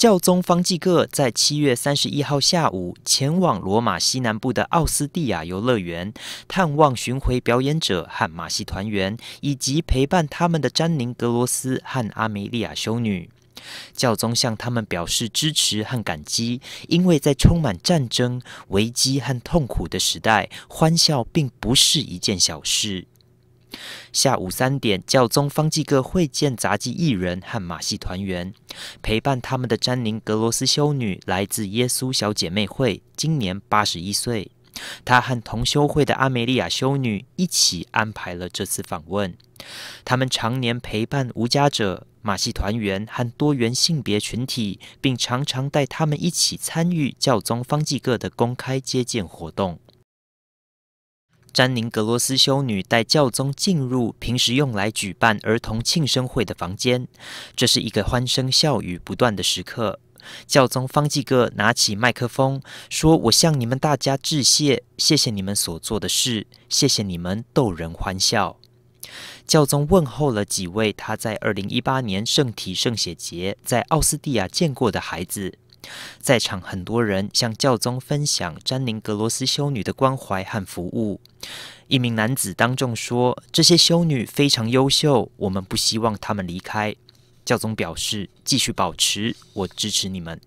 教宗方济各在七月三十一号下午前往罗马西南部的奥斯蒂亚游乐园，探望巡回表演者和马戏团员，以及陪伴他们的詹宁格罗斯和阿梅莉亚修女。教宗向他们表示支持和感激，因为在充满战争、危机和痛苦的时代，欢笑并不是一件小事。下午三点，教宗方济各会见杂技艺人和马戏团员。陪伴他们的詹宁·格罗斯修女来自耶稣小姐妹会，今年八十一岁。她和同修会的阿梅莉亚修女一起安排了这次访问。他们常年陪伴无家者、马戏团员和多元性别群体，并常常带他们一起参与教宗方济各的公开接见活动。詹宁·格罗斯修女带教宗进入平时用来举办儿童庆生会的房间，这是一个欢声笑语不断的时刻。教宗方济各拿起麦克风说：“我向你们大家致谢，谢谢你们所做的事，谢谢你们逗人欢笑。”教宗问候了几位他在2018年圣体圣血节在奥斯蒂亚见过的孩子。在场很多人向教宗分享詹宁格罗斯修女的关怀和服务。一名男子当众说：“这些修女非常优秀，我们不希望他们离开。”教宗表示：“继续保持，我支持你们。”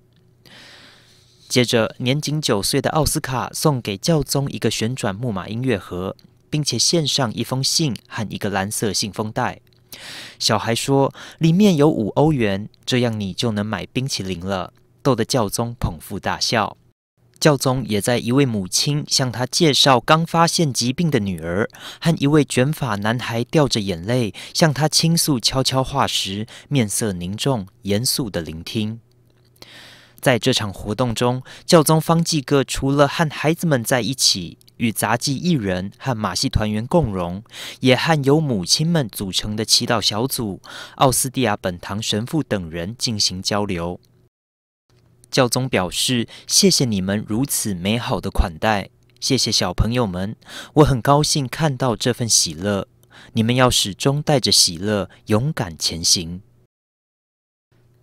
接着，年仅九岁的奥斯卡送给教宗一个旋转木马音乐盒，并且献上一封信和一个蓝色信封袋。小孩说：“里面有五欧元，这样你就能买冰淇淋了。”逗得教宗捧腹大笑，教宗也在一位母亲向他介绍刚发现疾病的女儿和一位卷发男孩掉着眼泪向他倾诉悄悄话时，面色凝重、严肃的聆听。在这场活动中，教宗方济各除了和孩子们在一起，与杂技艺人和马戏团员共融，也和由母亲们组成的祈祷小组、奥斯蒂亚本堂神父等人进行交流。教宗表示：“谢谢你们如此美好的款待，谢谢小朋友们，我很高兴看到这份喜乐。你们要始终带着喜乐，勇敢前行。”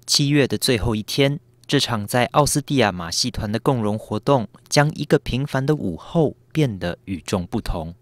七月的最后一天，这场在奥斯蒂亚马戏团的共融活动，将一个平凡的午后变得与众不同。